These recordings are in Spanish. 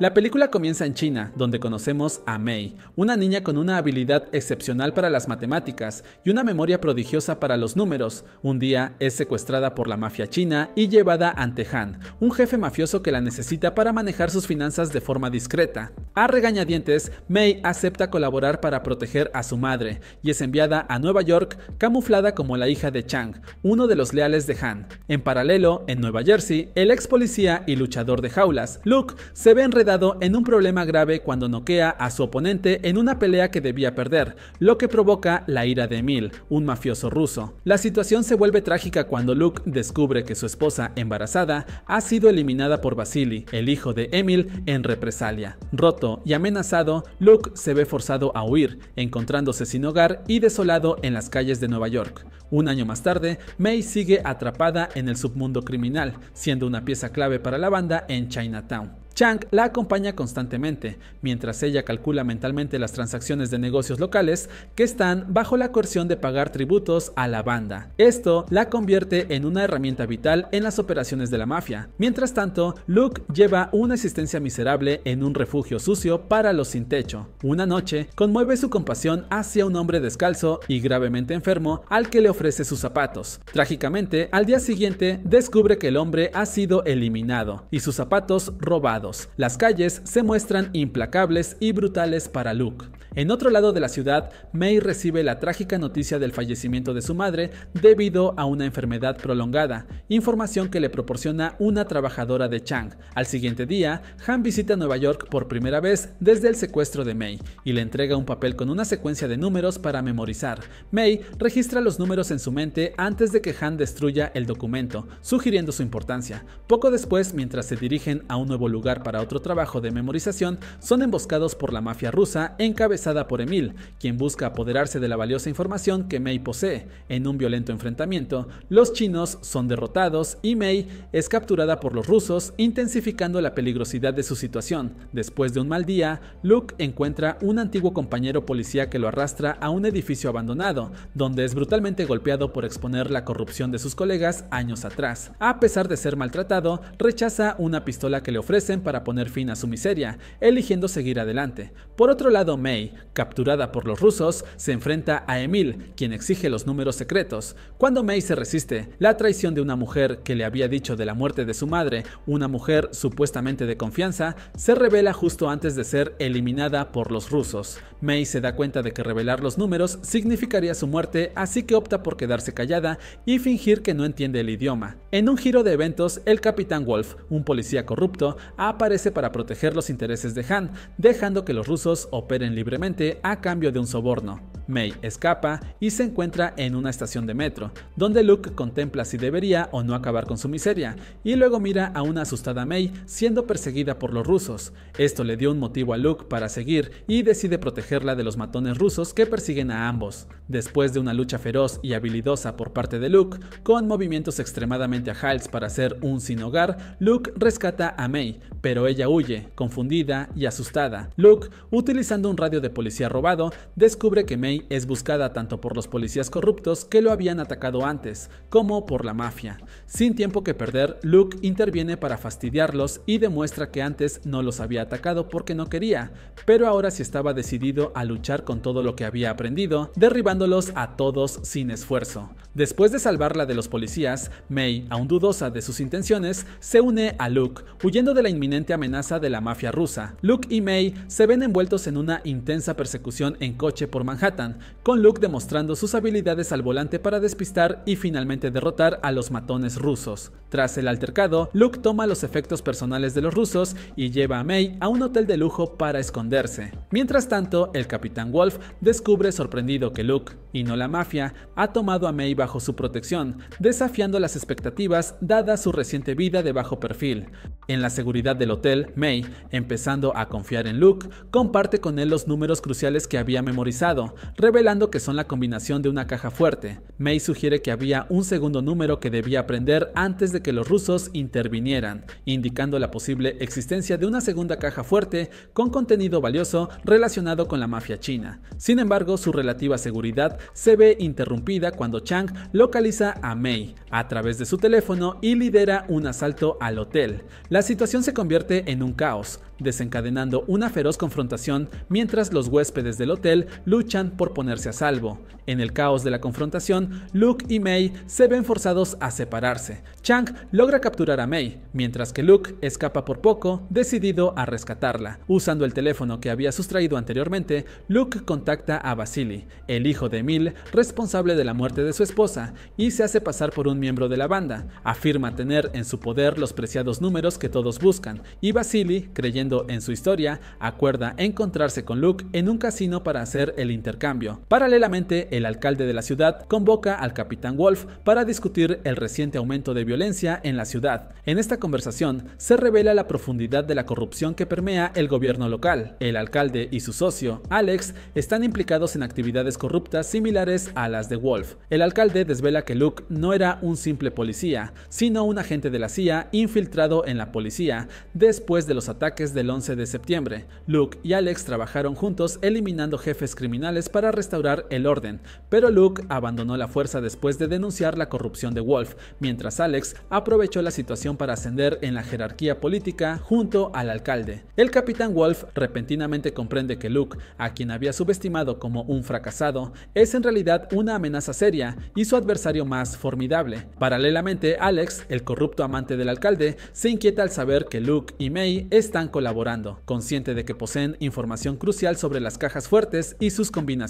La película comienza en China, donde conocemos a Mei, una niña con una habilidad excepcional para las matemáticas y una memoria prodigiosa para los números. Un día es secuestrada por la mafia china y llevada ante Han, un jefe mafioso que la necesita para manejar sus finanzas de forma discreta. A regañadientes, Mei acepta colaborar para proteger a su madre y es enviada a Nueva York camuflada como la hija de Chang, uno de los leales de Han. En paralelo, en Nueva Jersey, el ex policía y luchador de jaulas, Luke, se ve enredado en un problema grave cuando noquea a su oponente en una pelea que debía perder, lo que provoca la ira de Emil, un mafioso ruso. La situación se vuelve trágica cuando Luke descubre que su esposa embarazada ha sido eliminada por Vasily, el hijo de Emil, en represalia. Roto y amenazado, Luke se ve forzado a huir, encontrándose sin hogar y desolado en las calles de Nueva York. Un año más tarde, May sigue atrapada en el submundo criminal, siendo una pieza clave para la banda en Chinatown. Chang la acompaña constantemente, mientras ella calcula mentalmente las transacciones de negocios locales que están bajo la coerción de pagar tributos a la banda. Esto la convierte en una herramienta vital en las operaciones de la mafia. Mientras tanto, Luke lleva una existencia miserable en un refugio sucio para los sin techo. Una noche, conmueve su compasión hacia un hombre descalzo y gravemente enfermo al que le ofrece sus zapatos. Trágicamente, al día siguiente, descubre que el hombre ha sido eliminado y sus zapatos robados. Las calles se muestran implacables y brutales para Luke. En otro lado de la ciudad, May recibe la trágica noticia del fallecimiento de su madre debido a una enfermedad prolongada, información que le proporciona una trabajadora de Chang. Al siguiente día, Han visita Nueva York por primera vez desde el secuestro de May y le entrega un papel con una secuencia de números para memorizar. May registra los números en su mente antes de que Han destruya el documento, sugiriendo su importancia. Poco después, mientras se dirigen a un nuevo lugar para otro trabajo de memorización, son emboscados por la mafia rusa encabezada por Emil, quien busca apoderarse de la valiosa información que May posee. En un violento enfrentamiento, los chinos son derrotados y May es capturada por los rusos, intensificando la peligrosidad de su situación. Después de un mal día, Luke encuentra un antiguo compañero policía que lo arrastra a un edificio abandonado, donde es brutalmente golpeado por exponer la corrupción de sus colegas años atrás. A pesar de ser maltratado, rechaza una pistola que le ofrecen para poner fin a su miseria, eligiendo seguir adelante. Por otro lado, May, capturada por los rusos, se enfrenta a Emil, quien exige los números secretos. Cuando May se resiste, la traición de una mujer que le había dicho de la muerte de su madre, una mujer supuestamente de confianza, se revela justo antes de ser eliminada por los rusos. May se da cuenta de que revelar los números significaría su muerte, así que opta por quedarse callada y fingir que no entiende el idioma. En un giro de eventos, el capitán Wolf, un policía corrupto, ha aparece para proteger los intereses de Han, dejando que los rusos operen libremente a cambio de un soborno. May escapa y se encuentra en una estación de metro, donde Luke contempla si debería o no acabar con su miseria, y luego mira a una asustada May siendo perseguida por los rusos. Esto le dio un motivo a Luke para seguir y decide protegerla de los matones rusos que persiguen a ambos. Después de una lucha feroz y habilidosa por parte de Luke, con movimientos extremadamente ágiles para ser un sin hogar, Luke rescata a May, pero ella huye, confundida y asustada. Luke, utilizando un radio de policía robado, descubre que May es buscada tanto por los policías corruptos que lo habían atacado antes, como por la mafia. Sin tiempo que perder, Luke interviene para fastidiarlos y demuestra que antes no los había atacado porque no quería, pero ahora sí estaba decidido a luchar con todo lo que había aprendido, derribándolos a todos sin esfuerzo. Después de salvarla de los policías, May, aún dudosa de sus intenciones, se une a Luke, huyendo de la inminente amenaza de la mafia rusa. Luke y May se ven envueltos en una intensa persecución en coche por Manhattan, con Luke demostrando sus habilidades al volante para despistar y finalmente derrotar a los matones rusos. Tras el altercado, Luke toma los efectos personales de los rusos y lleva a May a un hotel de lujo para esconderse. Mientras tanto, el capitán Wolf descubre sorprendido que Luke, y no la mafia, ha tomado a May bajo su protección, desafiando las expectativas dada su reciente vida de bajo perfil. En la seguridad del hotel, May, empezando a confiar en Luke, comparte con él los números cruciales que había memorizado, revelando que son la combinación de una caja fuerte. Mei sugiere que había un segundo número que debía aprender antes de que los rusos intervinieran, indicando la posible existencia de una segunda caja fuerte con contenido valioso relacionado con la mafia china. Sin embargo, su relativa seguridad se ve interrumpida cuando Chang localiza a Mei a través de su teléfono y lidera un asalto al hotel. La situación se convierte en un caos, desencadenando una feroz confrontación mientras los huéspedes del hotel luchan por ponerse a salvo. En el caos de la confrontación, Luke y May se ven forzados a separarse. Chang logra capturar a May, mientras que Luke escapa por poco, decidido a rescatarla. Usando el teléfono que había sustraído anteriormente, Luke contacta a Vasily, el hijo de Emil, responsable de la muerte de su esposa, y se hace pasar por un miembro de la banda. Afirma tener en su poder los preciados números que todos buscan, y Vasily, creyendo en su historia, acuerda encontrarse con Luke en un casino para hacer el intercambio Paralelamente, el alcalde de la ciudad convoca al capitán Wolf para discutir el reciente aumento de violencia en la ciudad. En esta conversación se revela la profundidad de la corrupción que permea el gobierno local. El alcalde y su socio, Alex, están implicados en actividades corruptas similares a las de Wolf. El alcalde desvela que Luke no era un simple policía, sino un agente de la CIA infiltrado en la policía después de los ataques del 11 de septiembre. Luke y Alex trabajaron juntos eliminando jefes criminales para para restaurar el orden, pero Luke abandonó la fuerza después de denunciar la corrupción de Wolf, mientras Alex aprovechó la situación para ascender en la jerarquía política junto al alcalde. El capitán Wolf repentinamente comprende que Luke, a quien había subestimado como un fracasado, es en realidad una amenaza seria y su adversario más formidable. Paralelamente, Alex, el corrupto amante del alcalde, se inquieta al saber que Luke y May están colaborando, consciente de que poseen información crucial sobre las cajas fuertes y sus combinaciones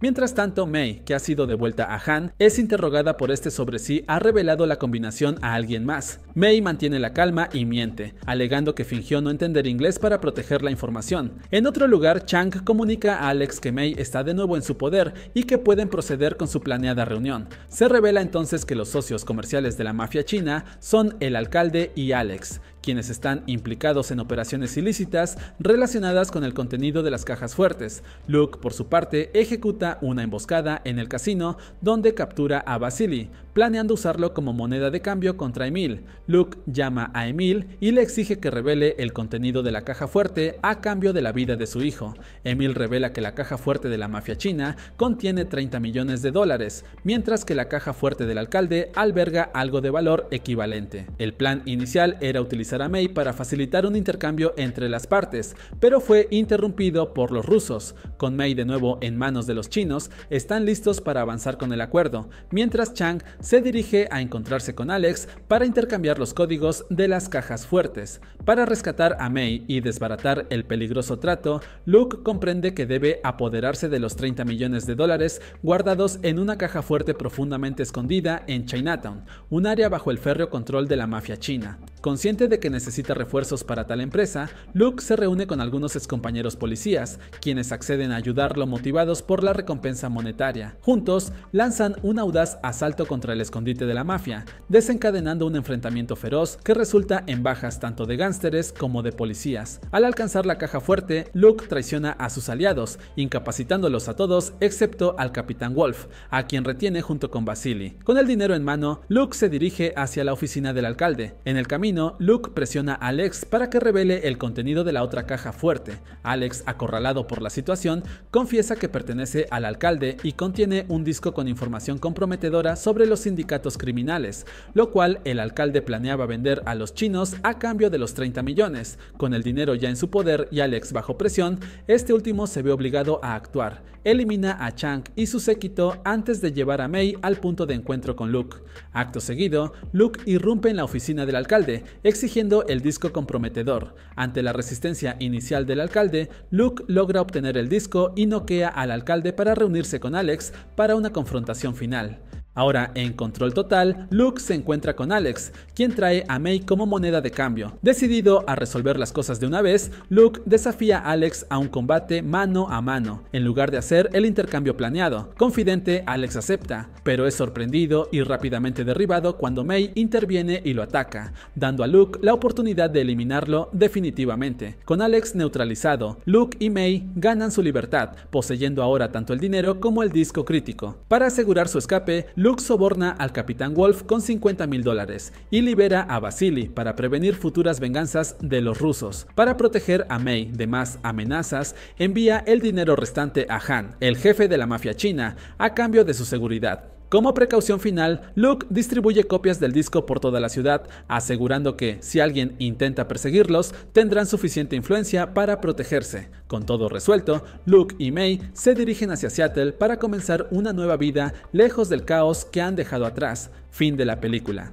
Mientras tanto, Mei, que ha sido devuelta a Han, es interrogada por este sobre si ha revelado la combinación a alguien más. Mei mantiene la calma y miente, alegando que fingió no entender inglés para proteger la información. En otro lugar, Chang comunica a Alex que Mei está de nuevo en su poder y que pueden proceder con su planeada reunión. Se revela entonces que los socios comerciales de la mafia china son el alcalde y Alex, quienes están implicados en operaciones ilícitas relacionadas con el contenido de las cajas fuertes. Luke, por su parte, ejecuta una emboscada en el casino donde captura a Basili planeando usarlo como moneda de cambio contra Emil. Luke llama a Emil y le exige que revele el contenido de la caja fuerte a cambio de la vida de su hijo. Emil revela que la caja fuerte de la mafia china contiene 30 millones de dólares, mientras que la caja fuerte del alcalde alberga algo de valor equivalente. El plan inicial era utilizar a May para facilitar un intercambio entre las partes, pero fue interrumpido por los rusos. Con May de nuevo en manos de los chinos, están listos para avanzar con el acuerdo, mientras Chang se dirige a encontrarse con Alex para intercambiar los códigos de las cajas fuertes. Para rescatar a May y desbaratar el peligroso trato, Luke comprende que debe apoderarse de los 30 millones de dólares guardados en una caja fuerte profundamente escondida en Chinatown, un área bajo el férreo control de la mafia china. Consciente de que necesita refuerzos para tal empresa, Luke se reúne con algunos excompañeros policías, quienes acceden a ayudarlo motivados por la recompensa monetaria. Juntos, lanzan un audaz asalto contra escondite de la mafia, desencadenando un enfrentamiento feroz que resulta en bajas tanto de gánsteres como de policías. Al alcanzar la caja fuerte, Luke traiciona a sus aliados, incapacitándolos a todos excepto al capitán Wolf, a quien retiene junto con Basili. Con el dinero en mano, Luke se dirige hacia la oficina del alcalde. En el camino, Luke presiona a Alex para que revele el contenido de la otra caja fuerte. Alex, acorralado por la situación, confiesa que pertenece al alcalde y contiene un disco con información comprometedora sobre los sindicatos criminales, lo cual el alcalde planeaba vender a los chinos a cambio de los 30 millones. Con el dinero ya en su poder y Alex bajo presión, este último se ve obligado a actuar. Elimina a Chang y su séquito antes de llevar a May al punto de encuentro con Luke. Acto seguido, Luke irrumpe en la oficina del alcalde, exigiendo el disco comprometedor. Ante la resistencia inicial del alcalde, Luke logra obtener el disco y noquea al alcalde para reunirse con Alex para una confrontación final. Ahora, en control total, Luke se encuentra con Alex, quien trae a May como moneda de cambio. Decidido a resolver las cosas de una vez, Luke desafía a Alex a un combate mano a mano, en lugar de hacer el intercambio planeado. Confidente, Alex acepta, pero es sorprendido y rápidamente derribado cuando May interviene y lo ataca, dando a Luke la oportunidad de eliminarlo definitivamente. Con Alex neutralizado, Luke y May ganan su libertad, poseyendo ahora tanto el dinero como el disco crítico. Para asegurar su escape, Luke soborna al capitán Wolf con 50 mil dólares y libera a Vasily para prevenir futuras venganzas de los rusos. Para proteger a Mei de más amenazas, envía el dinero restante a Han, el jefe de la mafia china, a cambio de su seguridad. Como precaución final, Luke distribuye copias del disco por toda la ciudad, asegurando que, si alguien intenta perseguirlos, tendrán suficiente influencia para protegerse. Con todo resuelto, Luke y May se dirigen hacia Seattle para comenzar una nueva vida lejos del caos que han dejado atrás. Fin de la película.